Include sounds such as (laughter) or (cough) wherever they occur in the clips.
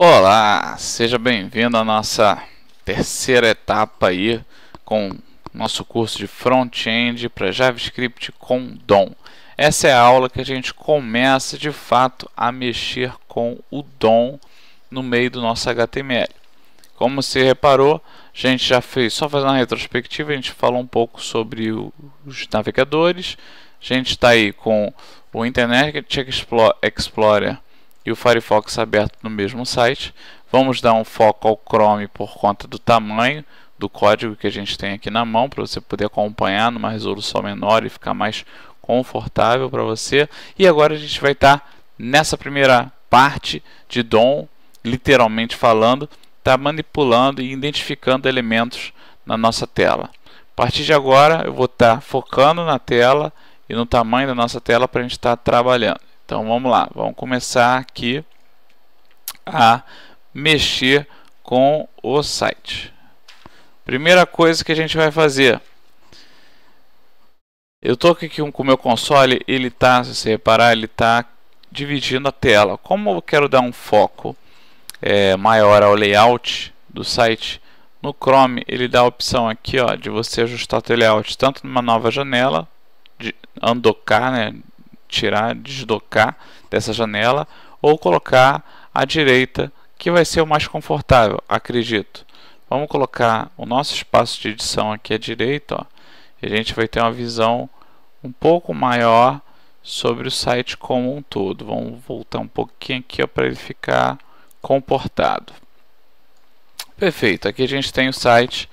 Olá, seja bem-vindo à nossa terceira etapa aí com nosso curso de front-end para JavaScript com DOM. Essa é a aula que a gente começa de fato a mexer com o DOM no meio do nosso HTML. Como você reparou, a gente já fez, só fazendo uma retrospectiva, a gente falou um pouco sobre os navegadores. A gente está aí com o Internet Explorer e o Firefox aberto no mesmo site. Vamos dar um foco ao Chrome por conta do tamanho do código que a gente tem aqui na mão para você poder acompanhar numa resolução menor e ficar mais confortável para você. E agora a gente vai estar tá nessa primeira parte de DOM, literalmente falando, está manipulando e identificando elementos na nossa tela. A partir de agora eu vou estar tá focando na tela e no tamanho da nossa tela para a gente estar tá trabalhando. Então vamos lá, vamos começar aqui a mexer com o site. Primeira coisa que a gente vai fazer. Eu estou aqui com o meu console, ele está, se você reparar, ele está dividindo a tela. Como eu quero dar um foco é, maior ao layout do site, no Chrome ele dá a opção aqui ó, de você ajustar o layout tanto numa nova janela, de andocar, né, tirar, deslocar dessa janela ou colocar à direita, que vai ser o mais confortável, acredito. Vamos colocar o nosso espaço de edição aqui à direita, ó, e a gente vai ter uma visão um pouco maior sobre o site como um todo. Vamos voltar um pouquinho aqui para ele ficar comportado. Perfeito, aqui a gente tem o site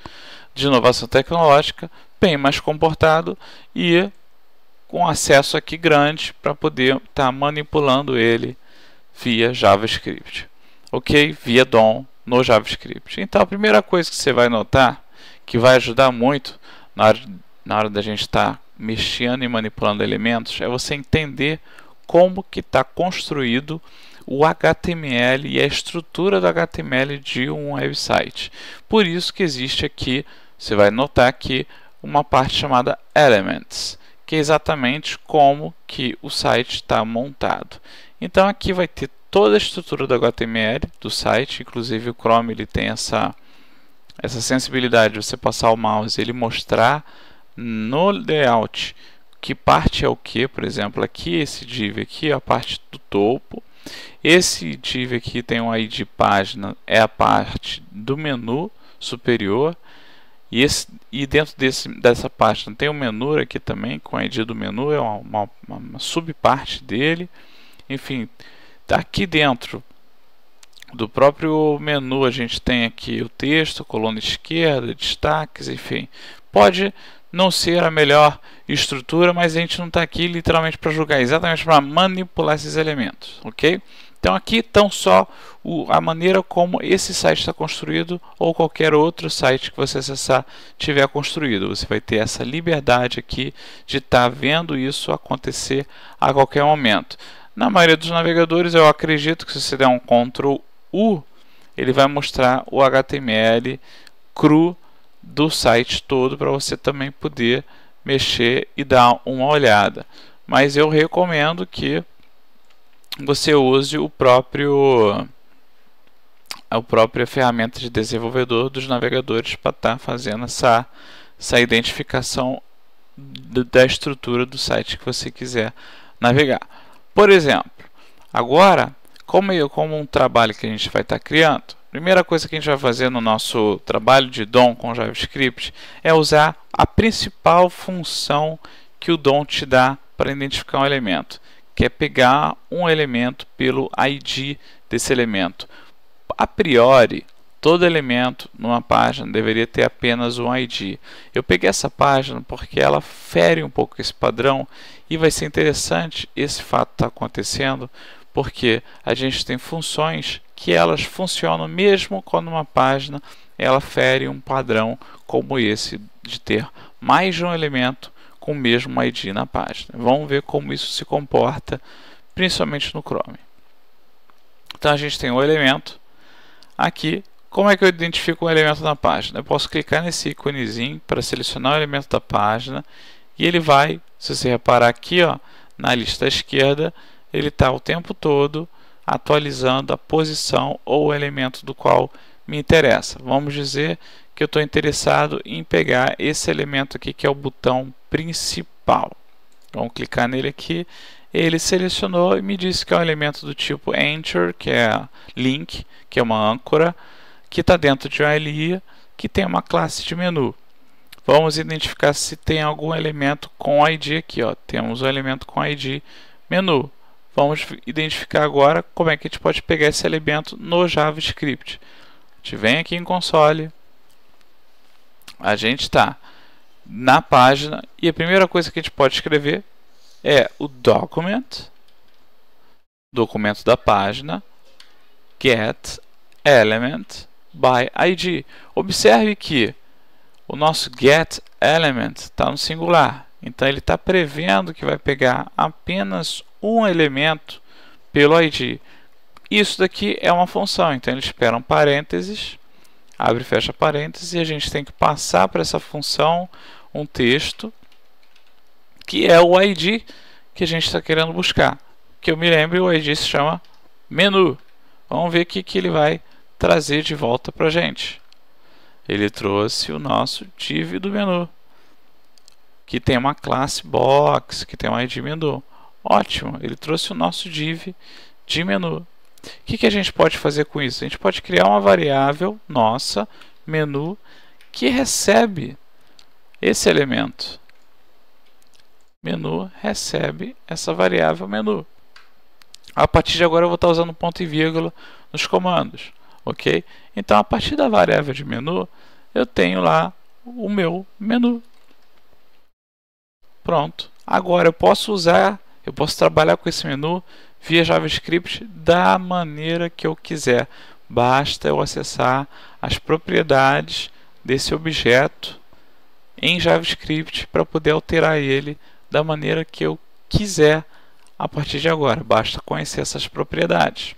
de inovação tecnológica bem mais comportado e com acesso aqui grande para poder estar tá manipulando ele via JavaScript, ok? Via DOM no JavaScript. Então a primeira coisa que você vai notar que vai ajudar muito na hora, na hora da gente estar tá mexendo e manipulando elementos é você entender como que está construído o HTML e a estrutura do HTML de um website. Por isso que existe aqui, você vai notar que uma parte chamada Elements que é exatamente como que o site está montado. Então aqui vai ter toda a estrutura do HTML do site, inclusive o Chrome ele tem essa, essa sensibilidade de você passar o mouse e ele mostrar no layout que parte é o que, por exemplo, aqui esse div aqui é a parte do topo, esse div aqui tem um id página, é a parte do menu superior, e, esse, e dentro desse, dessa pasta tem o um menu aqui também, com a ID do menu, é uma, uma, uma subparte dele. Enfim, aqui dentro do próprio menu a gente tem aqui o texto, coluna esquerda, destaques, enfim. Pode não ser a melhor estrutura, mas a gente não está aqui literalmente para julgar, exatamente para manipular esses elementos, ok? Então aqui estão só o, a maneira como esse site está construído ou qualquer outro site que você acessar tiver construído. Você vai ter essa liberdade aqui de estar tá vendo isso acontecer a qualquer momento. Na maioria dos navegadores, eu acredito que se você der um Ctrl U, ele vai mostrar o HTML cru do site todo para você também poder mexer e dar uma olhada. Mas eu recomendo que você use o próprio a própria ferramenta de desenvolvedor dos navegadores para estar tá fazendo essa, essa identificação da estrutura do site que você quiser navegar. Por exemplo, agora, como, eu, como um trabalho que a gente vai estar tá criando, primeira coisa que a gente vai fazer no nosso trabalho de DOM com JavaScript é usar a principal função que o DOM te dá para identificar um elemento, que é pegar um elemento pelo ID desse elemento. A priori, todo elemento numa página deveria ter apenas um ID. Eu peguei essa página porque ela fere um pouco esse padrão e vai ser interessante esse fato estar tá acontecendo porque a gente tem funções que elas funcionam mesmo quando uma página ela fere um padrão como esse de ter mais de um elemento com o mesmo ID na página. Vamos ver como isso se comporta, principalmente no Chrome. Então a gente tem o um elemento. Aqui, como é que eu identifico um elemento na página? Eu posso clicar nesse íconezinho para selecionar o elemento da página e ele vai, se você reparar aqui ó, na lista esquerda, ele está o tempo todo atualizando a posição ou o elemento do qual me interessa. Vamos dizer que eu estou interessado em pegar esse elemento aqui que é o botão principal. Vamos clicar nele aqui. Ele selecionou e me disse que é um elemento do tipo anchor, que é link, que é uma âncora, que está dentro de um LI, que tem uma classe de menu. Vamos identificar se tem algum elemento com ID aqui. Ó. Temos um elemento com ID menu. Vamos identificar agora como é que a gente pode pegar esse elemento no JavaScript. A gente vem aqui em console, a gente está na página e a primeira coisa que a gente pode escrever é o document, documento da página, get element by id. Observe que o nosso get element está no singular, então ele está prevendo que vai pegar apenas um elemento pelo id. Isso daqui é uma função, então ele espera um parênteses abre e fecha parênteses, e a gente tem que passar para essa função um texto que é o ID que a gente está querendo buscar. Que eu me lembro, o ID se chama menu. Vamos ver o que, que ele vai trazer de volta para a gente. Ele trouxe o nosso div do menu, que tem uma classe box, que tem um ID menu. Ótimo, ele trouxe o nosso div de menu. O que, que a gente pode fazer com isso? A gente pode criar uma variável nossa, menu, que recebe esse elemento. Menu recebe essa variável menu. A partir de agora eu vou estar usando ponto e vírgula nos comandos, ok? Então a partir da variável de menu eu tenho lá o meu menu. Pronto. Agora eu posso usar, eu posso trabalhar com esse menu via JavaScript da maneira que eu quiser. Basta eu acessar as propriedades desse objeto em JavaScript para poder alterar ele da maneira que eu quiser a partir de agora. Basta conhecer essas propriedades.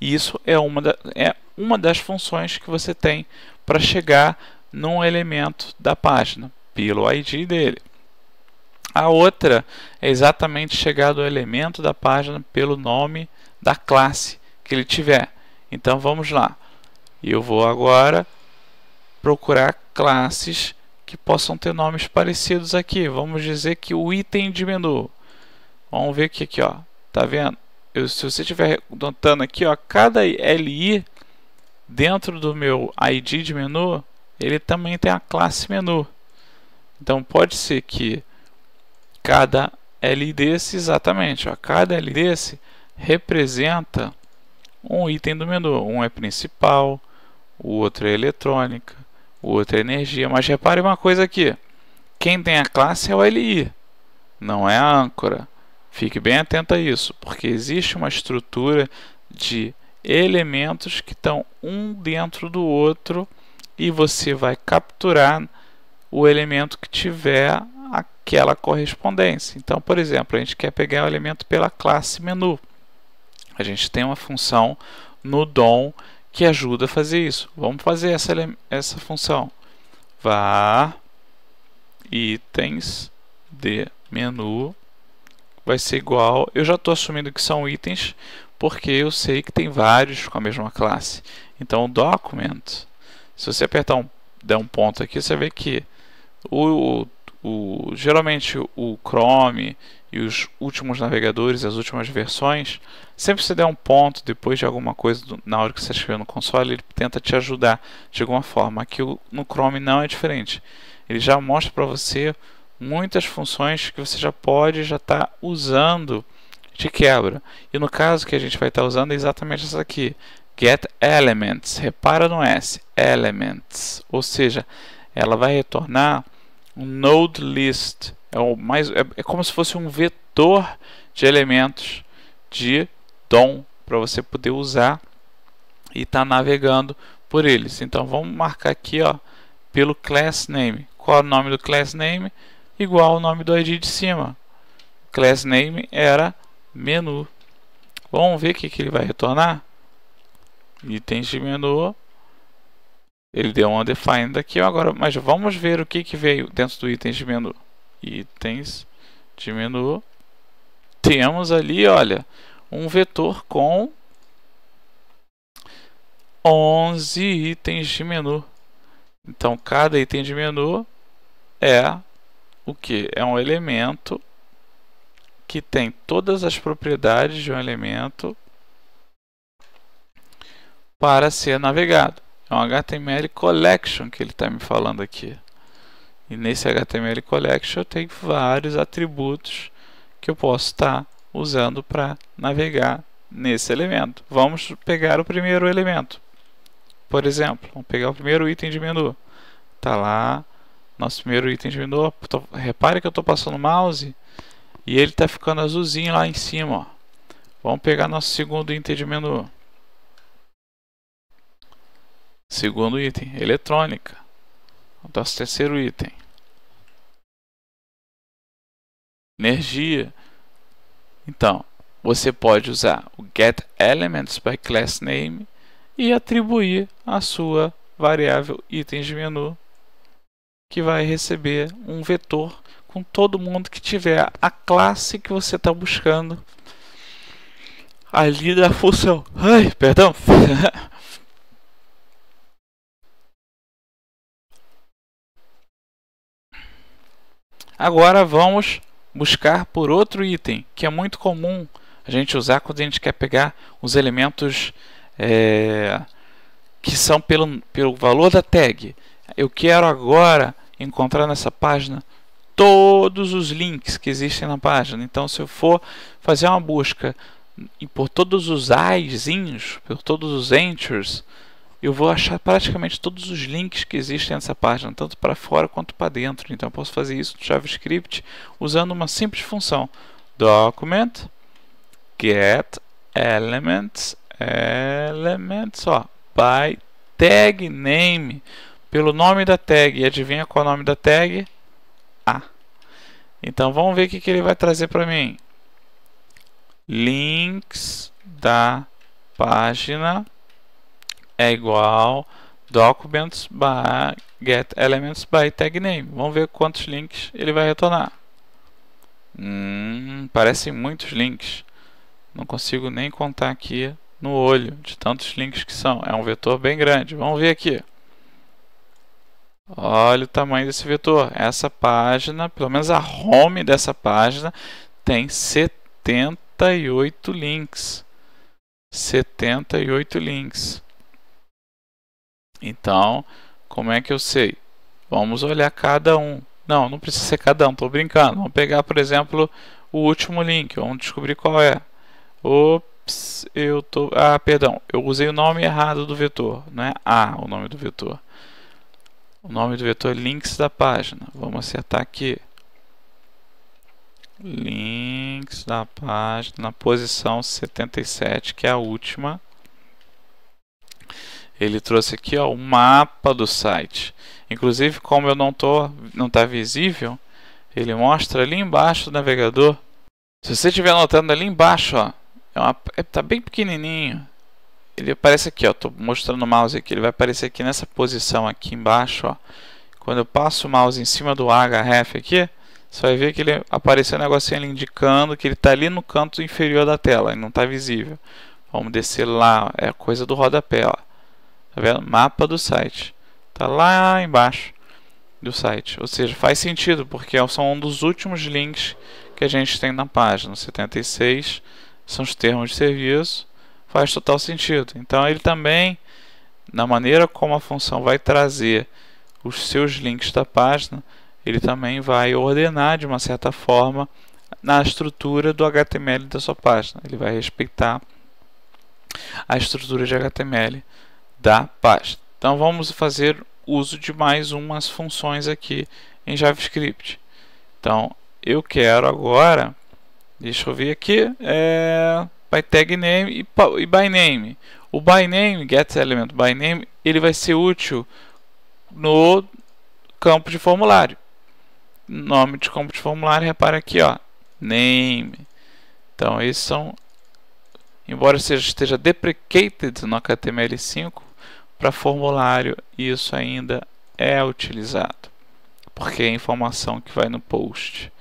E isso é uma, da, é uma das funções que você tem para chegar num elemento da página, pelo ID dele. A outra é exatamente chegar do elemento da página pelo nome da classe que ele tiver. Então vamos lá. Eu vou agora procurar classes que possam ter nomes parecidos aqui. Vamos dizer que o item de menu. Vamos ver aqui, aqui ó. Tá vendo? Eu, se você estiver notando aqui, ó, cada LI dentro do meu ID de menu, ele também tem a classe menu. Então pode ser que Cada L desse, exatamente, ó, cada L desse representa um item do menu. Um é principal, o outro é eletrônica, o outro é energia. Mas repare uma coisa aqui: quem tem a classe é o LI, não é a âncora. Fique bem atento a isso, porque existe uma estrutura de elementos que estão um dentro do outro e você vai capturar o elemento que tiver aquela correspondência. Então, por exemplo, a gente quer pegar o elemento pela classe menu. A gente tem uma função no DOM que ajuda a fazer isso. Vamos fazer essa, essa função. var itens de menu vai ser igual. Eu já estou assumindo que são itens porque eu sei que tem vários com a mesma classe. Então, o document, se você apertar um, der um ponto aqui, você vê que o, o, geralmente o Chrome e os últimos navegadores, as últimas versões, sempre se der um ponto depois de alguma coisa do, na hora que você escreveu no console, ele tenta te ajudar de alguma forma. Aqui no Chrome não é diferente. Ele já mostra para você muitas funções que você já pode já está usando de quebra. E no caso que a gente vai estar tá usando é exatamente essa aqui, get elements. Repara no S, elements, ou seja, ela vai retornar um node list é, o mais, é, é como se fosse um vetor de elementos de DOM para você poder usar e estar tá navegando por eles. Então vamos marcar aqui ó, pelo class name. Qual é o nome do class name? Igual o nome do ID de cima. Class name era menu. Vamos ver o que, que ele vai retornar. Itens de menu ele deu um undefined aqui agora, mas vamos ver o que, que veio dentro do itens de menu. Itens de menu. Temos ali, olha, um vetor com 11 itens de menu. Então, cada item de menu é o que? É um elemento que tem todas as propriedades de um elemento para ser navegado. É um HTML collection que ele está me falando aqui. E nesse HTML collection eu tenho vários atributos que eu posso estar tá usando para navegar nesse elemento. Vamos pegar o primeiro elemento. Por exemplo, vamos pegar o primeiro item de menu. Está lá, nosso primeiro item de menu. repare que eu estou passando o mouse e ele está ficando azulzinho lá em cima. Ó. Vamos pegar nosso segundo item de menu. Segundo item, eletrônica. Nosso terceiro item. Energia. Então, você pode usar o get elements by class name e atribuir a sua variável itens de menu que vai receber um vetor com todo mundo que tiver a classe que você está buscando ali da função. Ai, perdão. (laughs) Agora vamos buscar por outro item, que é muito comum a gente usar quando a gente quer pegar os elementos é, que são pelo, pelo valor da tag. Eu quero agora encontrar nessa página todos os links que existem na página. Então, se eu for fazer uma busca por todos os aizinhos, por todos os entries, eu vou achar praticamente todos os links que existem nessa página, tanto para fora quanto para dentro. Então, eu posso fazer isso no JavaScript usando uma simples função document get elements elements ó, by tag name pelo nome da tag. E adivinha qual é o nome da tag? A. Então vamos ver o que, que ele vai trazer para mim. Links da página é igual documents barra get elements by tag name. Vamos ver quantos links ele vai retornar. Hum, parecem muitos links. Não consigo nem contar aqui no olho de tantos links que são. É um vetor bem grande. Vamos ver aqui. Olha o tamanho desse vetor. Essa página, pelo menos a home dessa página, tem 78 links. 78 links. Então, como é que eu sei? Vamos olhar cada um. Não, não precisa ser cada um, estou brincando. Vamos pegar, por exemplo, o último link. Vamos descobrir qual é. Ops, eu tô. Ah, perdão, eu usei o nome errado do vetor. Não é A o nome do vetor. O nome do vetor é links da página. Vamos acertar aqui. Links da página, na posição 77, que é a última ele trouxe aqui ó, o mapa do site. Inclusive, como eu não tô, não está visível, ele mostra ali embaixo do navegador. Se você estiver notando ali embaixo, está é é, tá bem pequenininho. Ele aparece aqui, estou mostrando o mouse aqui, ele vai aparecer aqui nessa posição aqui embaixo, ó. Quando eu passo o mouse em cima do href aqui, você vai ver que ele apareceu um negocinho ali indicando que ele está ali no canto inferior da tela, e não está visível. Vamos descer lá, é coisa do rodapé, ó. Tá vendo? Mapa do site. Tá lá embaixo do site. Ou seja, faz sentido, porque são um dos últimos links que a gente tem na página. 76 são os termos de serviço. Faz total sentido. Então ele também, na maneira como a função vai trazer os seus links da página, ele também vai ordenar de uma certa forma na estrutura do HTML da sua página. Ele vai respeitar a estrutura de HTML da pasta. Então vamos fazer uso de mais umas funções aqui em JavaScript. Então eu quero agora, deixa eu ver aqui, é, by tag name e, e by name. O by name, get element by name, ele vai ser útil no campo de formulário. Nome de campo de formulário, repara aqui, ó, name. Então esses são, embora seja esteja deprecated no HTML5, para formulário, isso ainda é utilizado, porque é a informação que vai no post.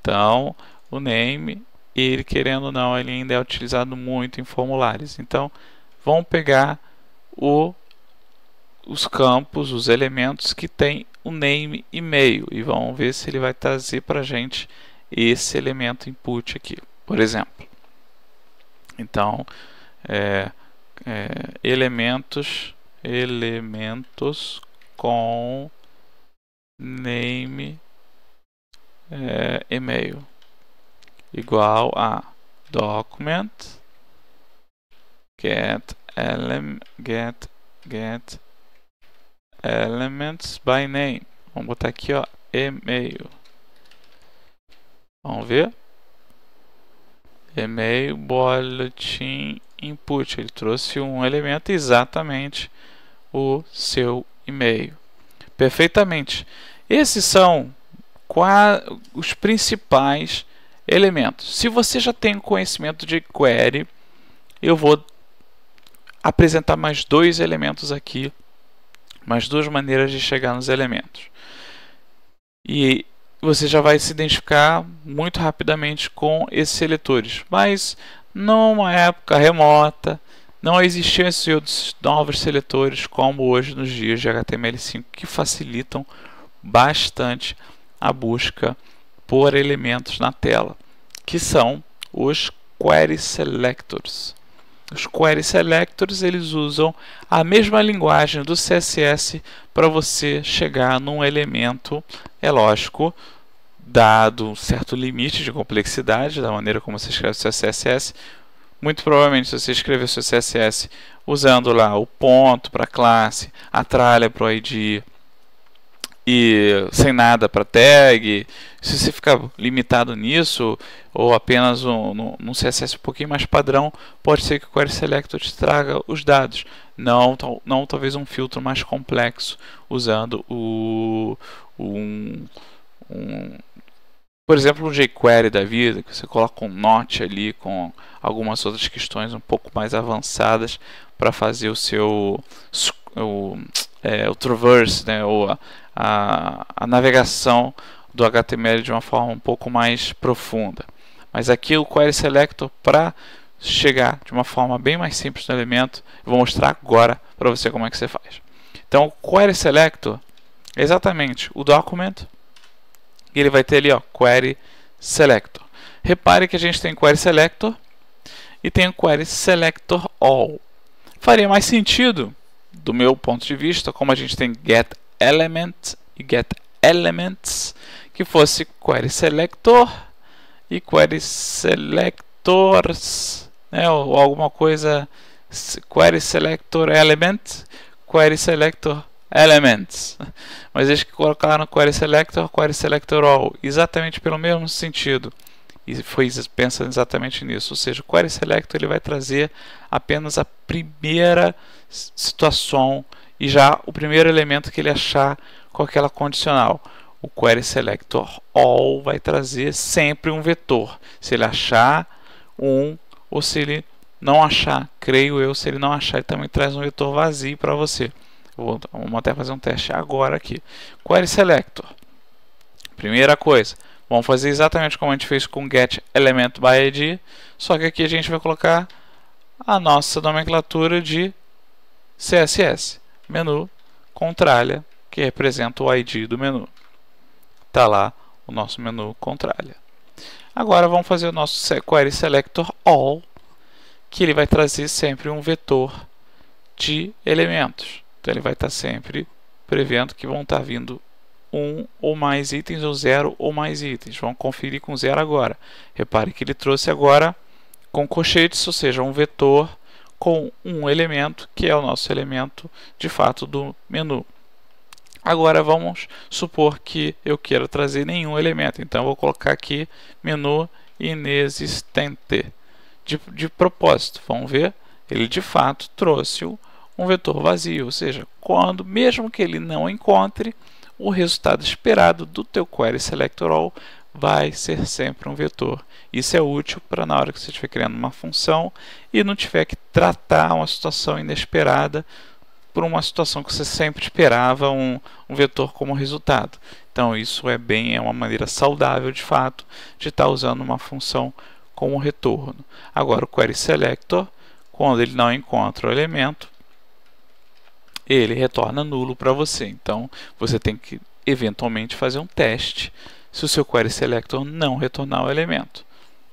Então, o name, ele querendo ou não, ele ainda é utilizado muito em formulários. Então, vão pegar o, os campos, os elementos que tem o name e-mail e vão ver se ele vai trazer para a gente esse elemento input aqui, por exemplo. Então, é, é, elementos elementos com name é, e-mail igual a document get elem get get elements by name vamos botar aqui ó e-mail vamos ver e-mail boletim input ele trouxe um elemento exatamente o seu e-mail. Perfeitamente. Esses são os principais elementos. Se você já tem conhecimento de query, eu vou apresentar mais dois elementos aqui, mais duas maneiras de chegar nos elementos. E você já vai se identificar muito rapidamente com esses seletores, mas numa é época remota, não existiam esses novos seletores como hoje nos dias de HTML5 que facilitam bastante a busca por elementos na tela, que são os query selectors. Os query selectors eles usam a mesma linguagem do CSS para você chegar num elemento, é lógico, dado um certo limite de complexidade da maneira como você escreve o CSS, muito provavelmente, se você escrever seu CSS usando lá o ponto para classe, a tralha para o ID e sem nada para tag, se você ficar limitado nisso ou apenas um, num, CSS um pouquinho mais padrão, pode ser que o Query Selector te traga os dados, não, não talvez um filtro mais complexo usando o um, um por exemplo, um jQuery da vida, que você coloca um note ali com algumas outras questões um pouco mais avançadas para fazer o seu o, é, o traverse, né, ou a, a, a navegação do HTML de uma forma um pouco mais profunda. Mas aqui o Query Selector para chegar de uma forma bem mais simples no elemento. Eu vou mostrar agora para você como é que você faz. Então, o Query Selector é exatamente o documento e ele vai ter ali, ó, query selector. Repare que a gente tem query selector e tem query selector all. Faria mais sentido, do meu ponto de vista, como a gente tem get element e get elements, que fosse query selector e query selectors, né, ou alguma coisa query selector element, query selector elements. Mas eles colocaram query selector, query selector all, exatamente pelo mesmo sentido. E foi pensando exatamente nisso, ou seja, o query selector ele vai trazer apenas a primeira situação e já o primeiro elemento que ele achar com aquela condicional. O query selector all vai trazer sempre um vetor. Se ele achar um ou se ele não achar, creio eu, se ele não achar, ele também traz um vetor vazio para você. Vou, vamos até fazer um teste agora aqui. Query Selector. Primeira coisa, vamos fazer exatamente como a gente fez com get element by id, só que aqui a gente vai colocar a nossa nomenclatura de CSS, menu contralha, que representa o id do menu. Tá lá o nosso menu contralha. Agora vamos fazer o nosso query selector all, que ele vai trazer sempre um vetor de elementos. Então ele vai estar sempre prevendo que vão estar vindo um ou mais itens ou zero ou mais itens. Vamos conferir com zero agora. Repare que ele trouxe agora com colchetes, ou seja, um vetor com um elemento que é o nosso elemento de fato do menu. Agora vamos supor que eu queira trazer nenhum elemento, então vou colocar aqui menu inexistente de, de propósito. Vamos ver, ele de fato trouxe o um vetor vazio, ou seja, quando mesmo que ele não encontre, o resultado esperado do teu query selector all vai ser sempre um vetor. Isso é útil para na hora que você estiver criando uma função e não tiver que tratar uma situação inesperada por uma situação que você sempre esperava um, um vetor como resultado. Então isso é bem é uma maneira saudável de fato de estar tá usando uma função como retorno. Agora o query selector, quando ele não encontra o elemento, ele retorna nulo para você. Então, você tem que eventualmente fazer um teste se o seu query selector não retornar o elemento.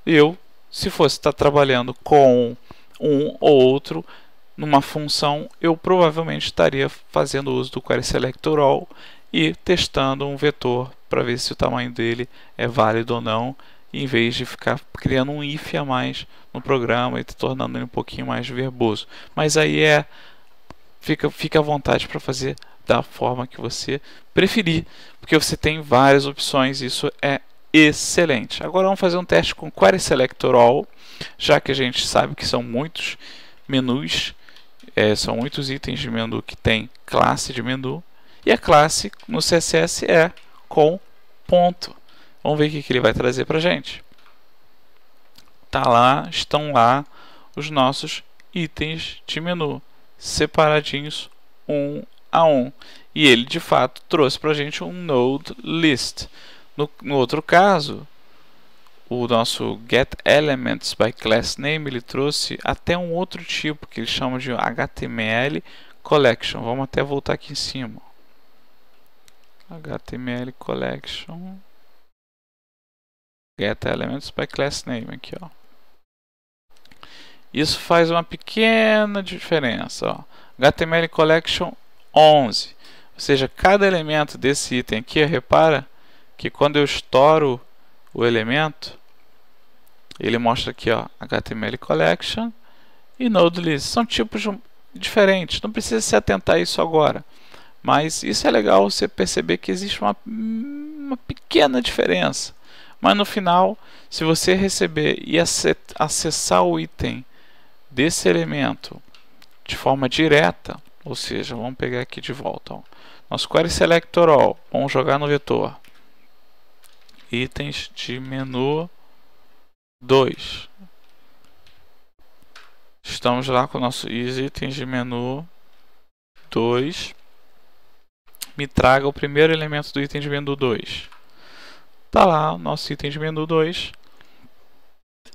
Eu, se fosse estar tá trabalhando com um ou outro numa função, eu provavelmente estaria fazendo uso do query selector all e testando um vetor para ver se o tamanho dele é válido ou não, em vez de ficar criando um if a mais no programa e tornando ele um pouquinho mais verboso. Mas aí é fica, fica à vontade para fazer da forma que você preferir, porque você tem várias opções, isso é excelente. Agora vamos fazer um teste com Query Selector All, já que a gente sabe que são muitos menus, é, são muitos itens de menu que tem classe de menu, e a classe no CSS é com ponto. Vamos ver o que, que ele vai trazer para gente. Tá lá, estão lá os nossos itens de menu separadinhos um a um. E ele de fato trouxe para a gente um node list. No, no, outro caso, o nosso get elements by class name ele trouxe até um outro tipo que ele chama de HTML collection. Vamos até voltar aqui em cima. HTML collection get elements by class name aqui, ó. Isso faz uma pequena diferença. Ó. HTML Collection 11. Ou seja, cada elemento desse item aqui, repara que quando eu estouro o elemento, ele mostra aqui ó, HTML Collection e Node List. São tipos diferentes, não precisa se atentar a isso agora. Mas isso é legal você perceber que existe uma, uma pequena diferença. Mas no final, se você receber e acessar o item desse elemento de forma direta, ou seja, vamos pegar aqui de volta, ó. nosso query selector all, vamos jogar no vetor itens de menu 2. Estamos lá com is itens de menu 2. Me traga o primeiro elemento do item de menu 2. Está lá o nosso item de menu 2.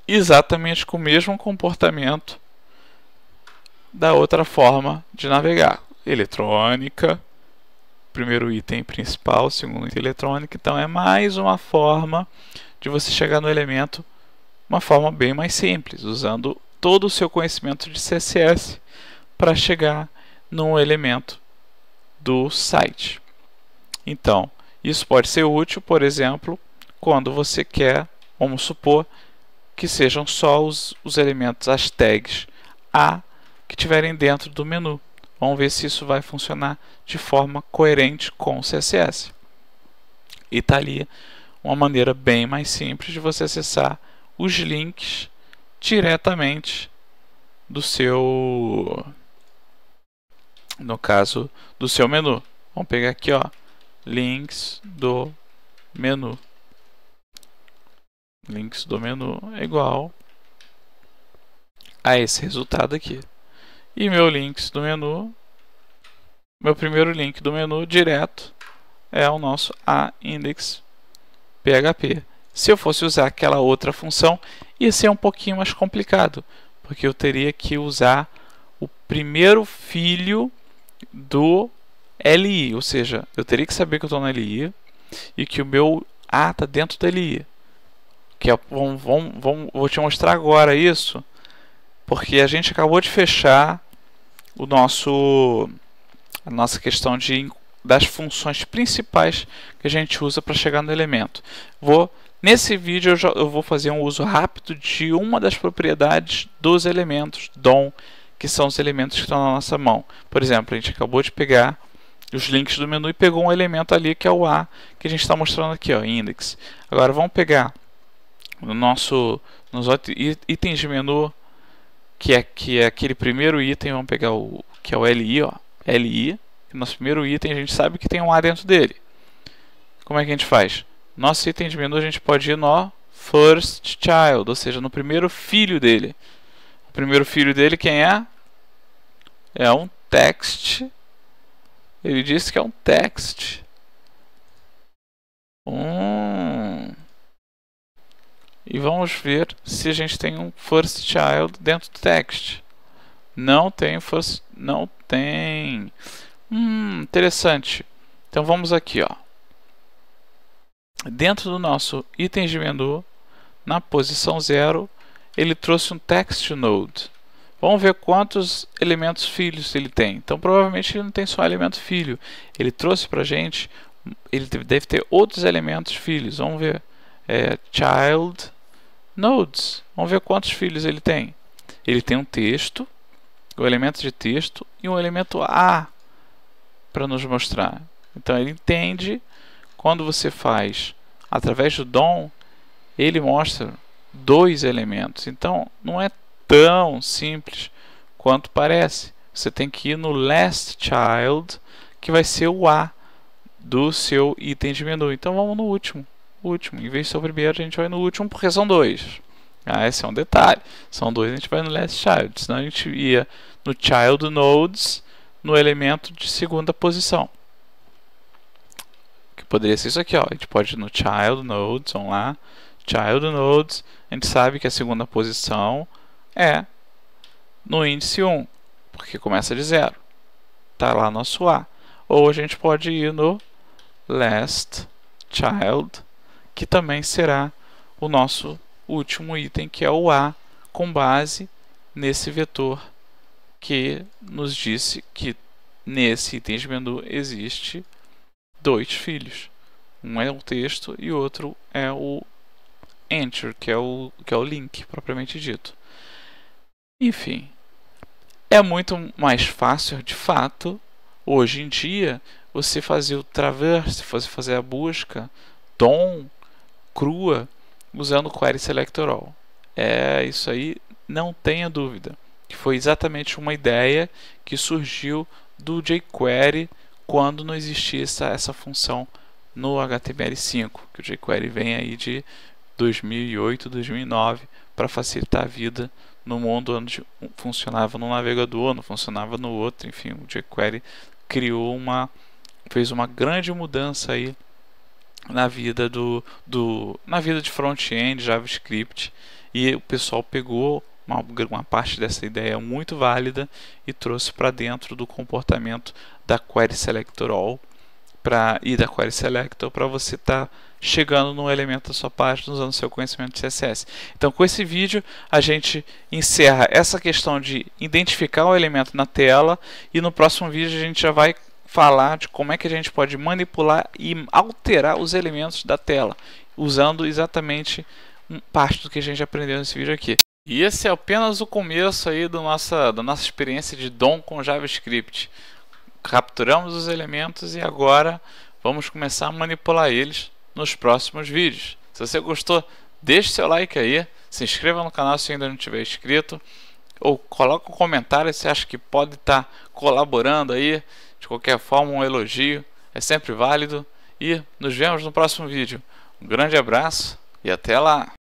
Exatamente com o mesmo comportamento da outra forma de navegar. Eletrônica, primeiro item principal, segundo item eletrônica, então é mais uma forma de você chegar no elemento, uma forma bem mais simples, usando todo o seu conhecimento de CSS para chegar num elemento do site. Então, isso pode ser útil, por exemplo, quando você quer, vamos supor, que sejam só os, os elementos, as tags A que tiverem dentro do menu. Vamos ver se isso vai funcionar de forma coerente com o CSS. E está ali uma maneira bem mais simples de você acessar os links diretamente do seu no caso do seu menu. Vamos pegar aqui, ó, links do menu. Links do menu é igual a esse resultado aqui e meu links do menu, meu primeiro link do menu direto é o nosso a-index.php. Se eu fosse usar aquela outra função, ia ser um pouquinho mais complicado, porque eu teria que usar o primeiro filho do LI, ou seja, eu teria que saber que eu estou no LI e que o meu A está dentro do LI. Que é, vamos, vamos, vamos, vou te mostrar agora isso, porque a gente acabou de fechar o nosso a nossa questão de das funções principais que a gente usa para chegar no elemento. Vou Nesse vídeo eu, já, eu, vou fazer um uso rápido de uma das propriedades dos elementos DOM, que são os elementos que estão na nossa mão. Por exemplo, a gente acabou de pegar os links do menu e pegou um elemento ali que é o A, que a gente está mostrando aqui, ó, index. Agora vamos pegar no nosso, nos itens de menu, que é, que é aquele primeiro item, vamos pegar o que é o LI, ó, LI, nosso primeiro item a gente sabe que tem um A dentro dele. Como é que a gente faz? Nosso item de menu a gente pode ir no first child, ou seja, no primeiro filho dele. O primeiro filho dele quem é? É um text. Ele disse que é um text. Um e vamos ver se a gente tem um first child dentro do text. Não tem first, não tem. Hum, interessante. Então vamos aqui, ó. Dentro do nosso itens de menu, na posição 0, ele trouxe um text node. Vamos ver quantos elementos filhos ele tem. Então, provavelmente ele não tem só elemento filho. Ele trouxe para gente, ele deve ter outros elementos filhos. Vamos ver. É, child, nodes. Vamos ver quantos filhos ele tem. Ele tem um texto, um elemento de texto e um elemento A para nos mostrar. Então ele entende quando você faz através do DOM, ele mostra dois elementos. Então não é tão simples quanto parece. Você tem que ir no last child, que vai ser o A do seu item de menu. Então vamos no último último. Em vez de ser o primeiro, a gente vai no último porque são dois. Ah, esse é um detalhe. São dois, a gente vai no last child. Senão a gente ia no child nodes no elemento de segunda posição. Que poderia ser isso aqui, ó. A gente pode ir no child nodes, vamos lá. Child nodes, a gente sabe que a segunda posição é no índice 1, porque começa de zero. Está lá nosso A. Ou a gente pode ir no last child que também será o nosso último item, que é o A, com base nesse vetor que nos disse que nesse item de menu existe dois filhos. Um é o texto e outro é o enter, que é o, que é o link propriamente dito. Enfim, é muito mais fácil, de fato, hoje em dia, você fazer o traverse, você fazer a busca, dom crua usando query selector all. É isso aí, não tenha dúvida. Que foi exatamente uma ideia que surgiu do jQuery quando não existia essa, essa função no HTML5, que o jQuery vem aí de 2008, 2009 para facilitar a vida no mundo onde funcionava num navegador, não funcionava no outro, enfim, o jQuery criou uma fez uma grande mudança aí na vida do, do na vida de front-end, JavaScript e o pessoal pegou uma, uma parte dessa ideia muito válida e trouxe para dentro do comportamento da query selector all para e da query selector para você estar tá chegando no elemento da sua página usando seu conhecimento de CSS. Então, com esse vídeo, a gente encerra essa questão de identificar o elemento na tela e no próximo vídeo a gente já vai falar de como é que a gente pode manipular e alterar os elementos da tela, usando exatamente parte do que a gente aprendeu nesse vídeo aqui. E esse é apenas o começo aí do nossa, da nossa experiência de DOM com JavaScript. Capturamos os elementos e agora vamos começar a manipular eles nos próximos vídeos. Se você gostou, deixe seu like aí, se inscreva no canal se ainda não tiver inscrito, ou coloque um comentário se acha que pode estar tá colaborando aí, de qualquer forma, um elogio é sempre válido e nos vemos no próximo vídeo. Um grande abraço e até lá!